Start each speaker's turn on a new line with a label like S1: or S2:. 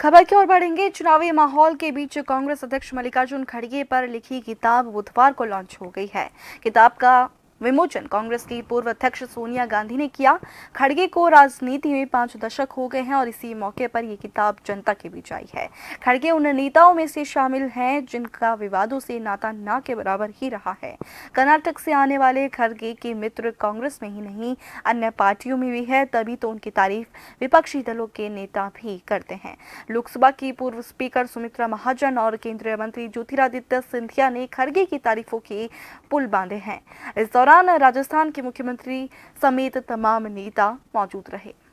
S1: खबर की ओर बढ़ेंगे चुनावी माहौल के बीच कांग्रेस अध्यक्ष मल्लिकार्जुन खड़गे पर लिखी किताब बुधवार को लॉन्च हो गई है किताब का विमोचन कांग्रेस की पूर्व अध्यक्ष सोनिया गांधी ने किया खड़गे को राजनीति में पांच दशक हो गए हैं और इसी मौके पर यह किताब जनता के बीच आई है खड़गे उन नेताओं में से शामिल हैं जिनका विवादों से नाता ना के बराबर ही रहा है कर्नाटक से आने वाले खड़गे के मित्र कांग्रेस में ही नहीं अन्य पार्टियों में भी है तभी तो उनकी तारीफ विपक्षी दलों के नेता भी करते हैं लोकसभा की पूर्व स्पीकर सुमित्रा महाजन और केंद्रीय मंत्री ज्योतिरादित्य सिंधिया ने खड़गे की तारीफों के पुल बांधे हैं इस दौरान दौरान राजस्थान के मुख्यमंत्री समेत तमाम नेता मौजूद रहे